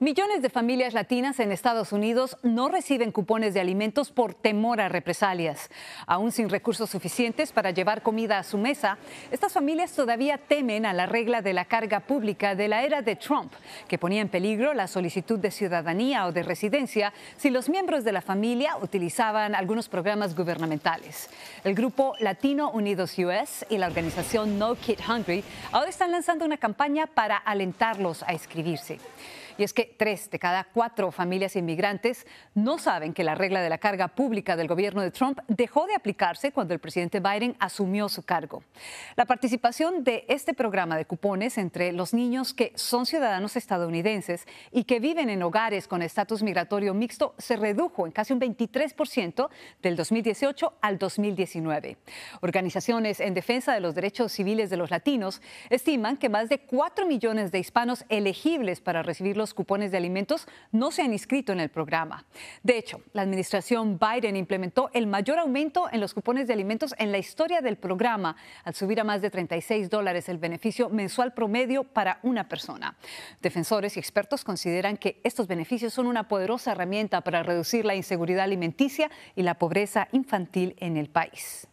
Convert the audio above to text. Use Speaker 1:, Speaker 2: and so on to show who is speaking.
Speaker 1: Millones de familias latinas en Estados Unidos no reciben cupones de alimentos por temor a represalias. Aún sin recursos suficientes para llevar comida a su mesa, estas familias todavía temen a la regla de la carga pública de la era de Trump, que ponía en peligro la solicitud de ciudadanía o de residencia si los miembros de la familia utilizaban algunos programas gubernamentales. El grupo Latino Unidos US y la organización No Kid Hungry ahora están lanzando una campaña para alentarlos a inscribirse. Y es que tres de cada cuatro familias inmigrantes no saben que la regla de la carga pública del gobierno de Trump dejó de aplicarse cuando el presidente Biden asumió su cargo. La participación de este programa de cupones entre los niños que son ciudadanos estadounidenses y que viven en hogares con estatus migratorio mixto se redujo en casi un 23% del 2018 al 2019. Organizaciones en defensa de los derechos civiles de los latinos estiman que más de 4 millones de hispanos elegibles para recibir los cupones de alimentos no se han inscrito en el programa. De hecho, la administración Biden implementó el mayor aumento en los cupones de alimentos en la historia del programa, al subir a más de 36 dólares el beneficio mensual promedio para una persona. Defensores y expertos consideran que estos beneficios son una poderosa herramienta para reducir la inseguridad alimenticia y la pobreza infantil en el país.